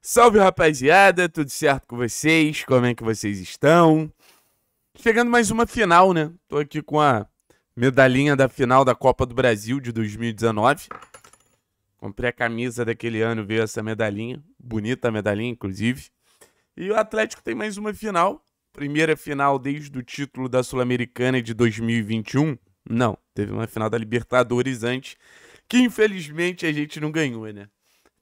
Salve rapaziada, tudo certo com vocês? Como é que vocês estão? Chegando mais uma final, né? Tô aqui com a medalhinha da final da Copa do Brasil de 2019. Comprei a camisa daquele ano, veio essa medalhinha. Bonita medalhinha, inclusive. E o Atlético tem mais uma final. Primeira final desde o título da Sul-Americana de 2021. Não, teve uma final da Libertadores antes, que infelizmente a gente não ganhou, né?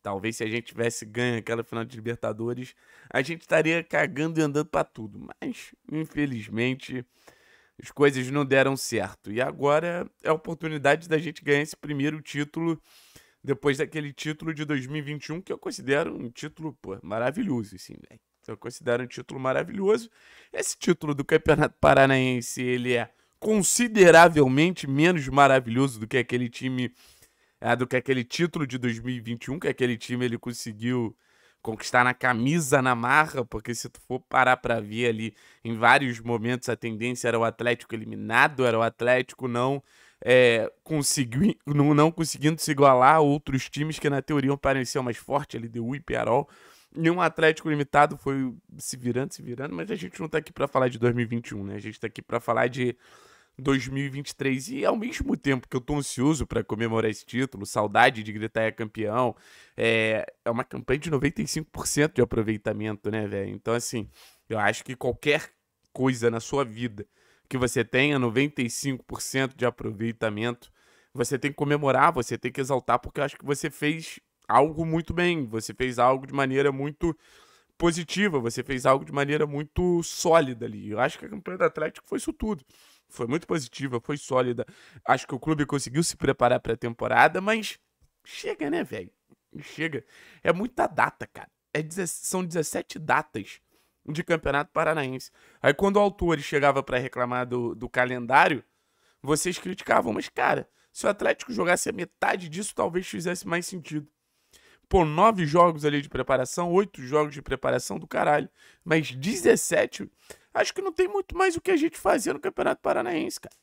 Talvez se a gente tivesse ganho aquela final de Libertadores, a gente estaria cagando e andando para tudo. Mas, infelizmente, as coisas não deram certo. E agora é a oportunidade da gente ganhar esse primeiro título depois daquele título de 2021 que eu considero um título pô, maravilhoso, sim, velho. Eu considero um título maravilhoso. Esse título do Campeonato Paranaense, ele é consideravelmente menos maravilhoso do que aquele time é, do que aquele título de 2021 que aquele time ele conseguiu conquistar na camisa, na marra, porque se tu for parar para ver ali, em vários momentos a tendência era o Atlético eliminado, era o Atlético não é, não, não conseguindo se igualar a outros times que na teoria pareciam mais fortes, ali e Piarol. E um Atlético limitado foi se virando, se virando, mas a gente não tá aqui para falar de 2021, né? A gente tá aqui para falar de 2023. E ao mesmo tempo que eu tô ansioso para comemorar esse título, saudade de gritar é campeão, é, é uma campanha de 95% de aproveitamento, né, velho? Então, assim, eu acho que qualquer coisa na sua vida que você tenha 95% de aproveitamento, você tem que comemorar, você tem que exaltar, porque eu acho que você fez algo muito bem, você fez algo de maneira muito positiva, você fez algo de maneira muito sólida ali. Eu acho que a campanha do Atlético foi isso tudo foi muito positiva, foi sólida. Acho que o clube conseguiu se preparar para a temporada, mas chega, né, velho? Chega. É muita data, cara. É, são 17 datas de Campeonato Paranaense. Aí quando o autor chegava para reclamar do, do calendário, vocês criticavam, mas cara, se o Atlético jogasse a metade disso, talvez fizesse mais sentido. Pô, nove jogos ali de preparação, oito jogos de preparação do caralho, mas 17 acho que não tem muito mais o que a gente fazer no Campeonato Paranaense, cara.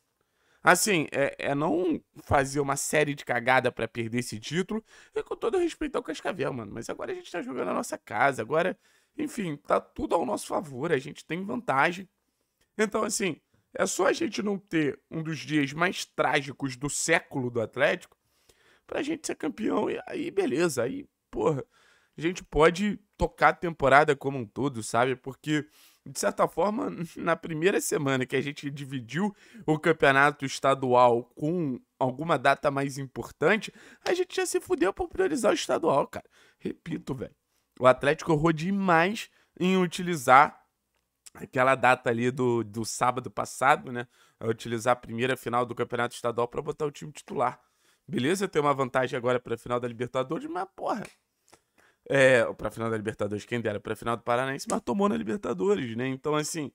Assim, é, é não fazer uma série de cagada para perder esse título. E com todo respeito ao Cascavel, mano. Mas agora a gente tá jogando na nossa casa. Agora, enfim, tá tudo ao nosso favor. A gente tem vantagem. Então, assim, é só a gente não ter um dos dias mais trágicos do século do Atlético pra gente ser campeão. E aí, beleza. Aí, porra, a gente pode tocar a temporada como um todo, sabe? Porque de certa forma, na primeira semana que a gente dividiu o campeonato estadual com alguma data mais importante, a gente já se fudeu pra priorizar o estadual, cara. Repito, velho. O Atlético errou demais em utilizar aquela data ali do, do sábado passado, né? É utilizar a primeira final do Campeonato Estadual para botar o time titular. Beleza, tem uma vantagem agora para a final da Libertadores, mas porra, é, pra final da Libertadores, quem dera, pra final do Paranaense, mas tomou na Libertadores, né? Então, assim,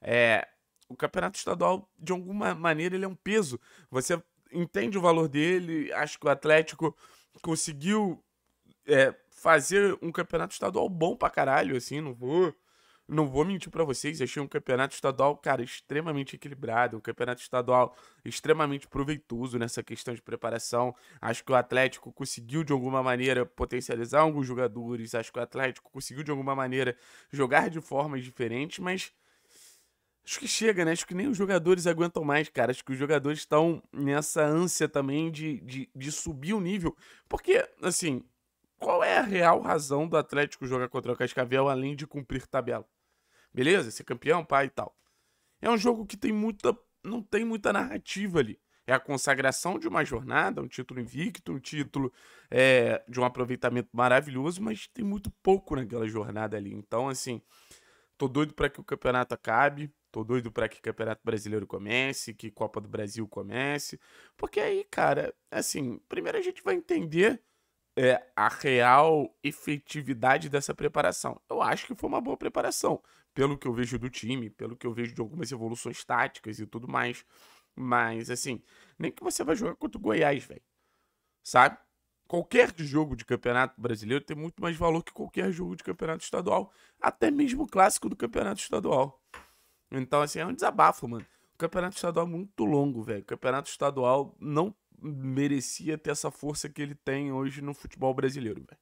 é, o campeonato estadual, de alguma maneira, ele é um peso. Você entende o valor dele, acho que o Atlético conseguiu é, fazer um campeonato estadual bom pra caralho, assim, não vou não vou mentir para vocês, achei um campeonato estadual, cara, extremamente equilibrado, um campeonato estadual extremamente proveitoso nessa questão de preparação. Acho que o Atlético conseguiu de alguma maneira potencializar alguns jogadores, acho que o Atlético conseguiu de alguma maneira jogar de formas diferentes, mas acho que chega, né? Acho que nem os jogadores aguentam mais, cara. Acho que os jogadores estão nessa ânsia também de, de, de subir o nível, porque, assim. Qual é a real razão do Atlético jogar contra o Cascavel além de cumprir tabela? Beleza? Ser campeão, pai e tal. É um jogo que tem muita. não tem muita narrativa ali. É a consagração de uma jornada, um título invicto, um título é, de um aproveitamento maravilhoso, mas tem muito pouco naquela jornada ali. Então, assim, tô doido para que o campeonato acabe. Tô doido para que o Campeonato Brasileiro comece, que Copa do Brasil comece. Porque aí, cara, assim, primeiro a gente vai entender é, a real efetividade dessa preparação. Eu acho que foi uma boa preparação, pelo que eu vejo do time, pelo que eu vejo de algumas evoluções táticas e tudo mais. Mas, assim, nem que você vai jogar contra o Goiás, velho. Sabe? Qualquer jogo de campeonato brasileiro tem muito mais valor que qualquer jogo de campeonato estadual. Até mesmo o clássico do campeonato estadual. Então, assim, é um desabafo, mano. O campeonato estadual é muito longo, velho. O campeonato estadual não merecia ter essa força que ele tem hoje no futebol brasileiro, velho.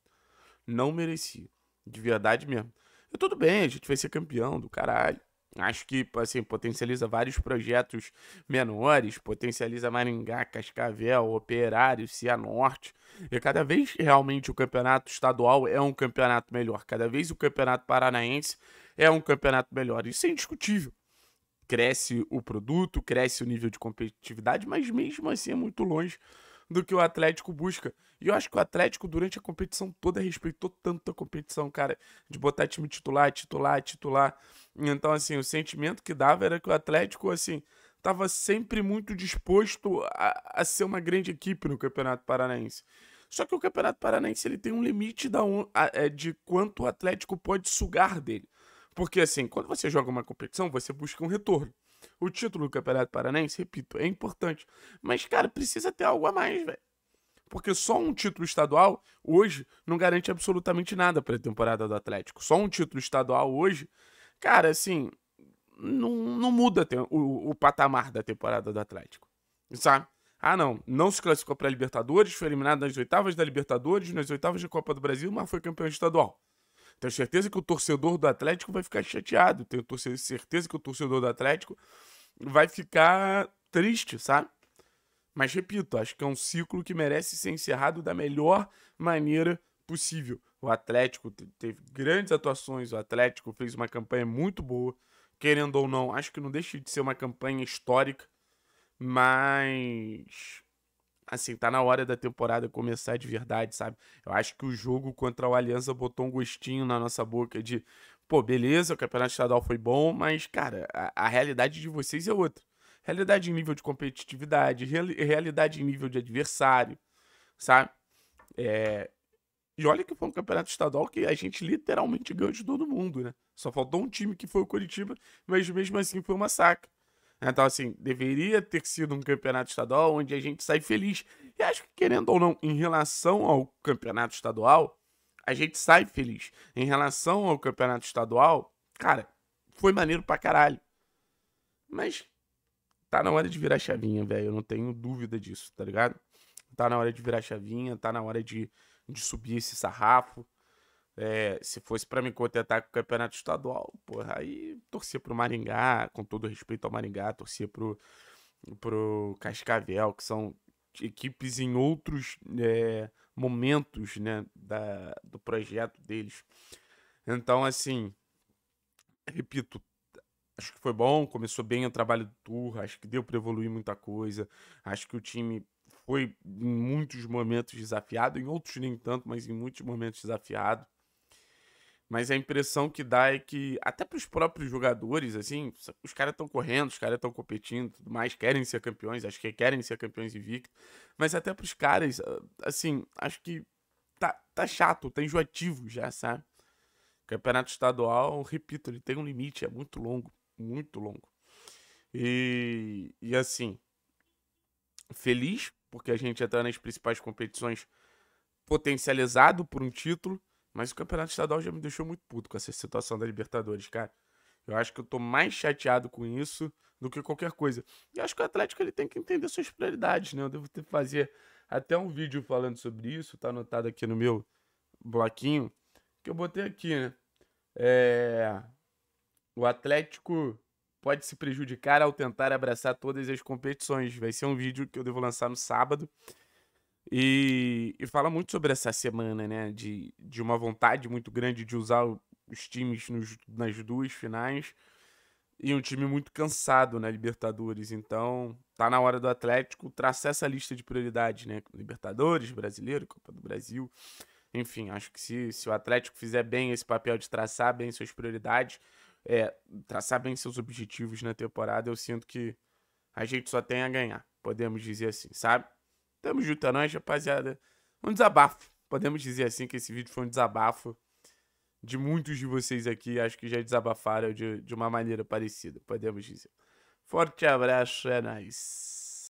Não merecia. De verdade mesmo. E tudo bem, a gente vai ser campeão do caralho. Acho que, assim, potencializa vários projetos menores, potencializa Maringá, Cascavel, Operário, Cianorte. E cada vez realmente o campeonato estadual é um campeonato melhor. Cada vez o campeonato paranaense é um campeonato melhor. Isso é indiscutível cresce o produto, cresce o nível de competitividade, mas mesmo assim é muito longe do que o Atlético busca. E eu acho que o Atlético, durante a competição toda, respeitou tanto a competição, cara, de botar time titular, titular, titular. Então, assim, o sentimento que dava era que o Atlético, assim, estava sempre muito disposto a, a, ser uma grande equipe no Campeonato Paranaense. Só que o Campeonato Paranaense ele tem um limite da, é, de quanto o Atlético pode sugar dele. Porque, assim, quando você joga uma competição, você busca um retorno. O título do Campeonato Paranense, repito, é importante. Mas, cara, precisa ter algo a mais, velho. Porque só um título estadual hoje não garante absolutamente nada para a temporada do Atlético. Só um título estadual hoje, cara, assim, não, não muda o, o patamar da temporada do Atlético. Sabe? Ah, não. Não se classificou para a Libertadores, foi eliminado nas oitavas da Libertadores, nas oitavas da Copa do Brasil, mas foi campeão estadual. Tenho certeza que o torcedor do Atlético vai ficar chateado. Tenho certeza que o torcedor do Atlético vai ficar triste, sabe? Mas repito, acho que é um ciclo que merece ser encerrado da melhor maneira possível. O Atlético teve grandes atuações, o Atlético fez uma campanha muito boa, querendo ou não, acho que não deixa de ser uma campanha histórica, mas assim, tá na hora da temporada começar de verdade, sabe? Eu acho que o jogo contra o Aliança botou um gostinho na nossa boca de, pô, beleza, o campeonato estadual foi bom, mas, cara, a, a realidade de vocês é outra. Realidade em nível de competitividade, real, realidade em nível de adversário, sabe? É, e olha que foi um campeonato estadual que a gente literalmente ganhou de todo mundo, né? Só faltou um time que foi o Curitiba, mas mesmo assim foi uma saca. Né? Então, assim, deveria ter sido um campeonato estadual onde a gente sai feliz. E acho que, querendo ou não, em relação ao campeonato estadual, a gente sai feliz. Em relação ao campeonato estadual, cara, foi maneiro pra caralho. Mas tá na hora de virar chavinha, velho. Eu não tenho dúvida disso, tá ligado? Tá na hora de virar chavinha, tá na hora de, de subir esse sarrafo. É, se fosse para me contentar com o campeonato estadual, porra, aí torcia pro Maringá, com todo respeito ao Maringá, torcia pro, pro Cascavel, que são equipes em outros é, momentos né, da, do projeto deles. Então, assim, repito, acho que foi bom, começou bem o trabalho do Turra, acho que deu para evoluir muita coisa, acho que o time foi em muitos momentos desafiado, em outros nem tanto, mas em muitos momentos desafiado mas a impressão que dá é que, até para os próprios jogadores, assim, os caras estão correndo, os caras estão competindo, tudo mais, querem ser campeões, acho que querem ser campeões invictos mas até para os caras, ah, assim, acho que tá, tá chato, tá enjoativo já, sabe? Campeonato estadual, repito, ele tem um limite, é muito longo, muito longo. E, e assim, feliz, porque a gente entra nas principais competições potencializado por um título, mas o Campeonato Estadual já me deixou muito puto com essa situação da Libertadores, cara. Eu acho que eu tô mais chateado com isso do que qualquer coisa. E acho que o Atlético ele tem que entender suas prioridades, né? Eu devo ter que fazer até um vídeo falando sobre isso, tá anotado aqui no meu bloquinho, que eu botei aqui, né? É... O Atlético pode se prejudicar ao tentar abraçar todas as competições. Vai ser um vídeo que eu devo lançar no sábado. E, e fala muito sobre essa semana, né? De, de uma vontade muito grande de usar os times nos, nas duas finais. E um time muito cansado na né, Libertadores. Então, tá na hora do Atlético traçar essa lista de prioridades, né? Libertadores, Brasileiro, Copa do Brasil. Enfim, acho que se, se o Atlético fizer bem esse papel de traçar bem suas prioridades, é, traçar bem seus objetivos na temporada, eu sinto que a gente só tem a ganhar, podemos dizer assim, sabe? Tamo junto a é nós, rapaziada. Um desabafo. Podemos dizer assim que esse vídeo foi um desabafo de muitos de vocês aqui. Acho que já desabafaram de, de uma maneira parecida, podemos dizer. Forte abraço, é nóis.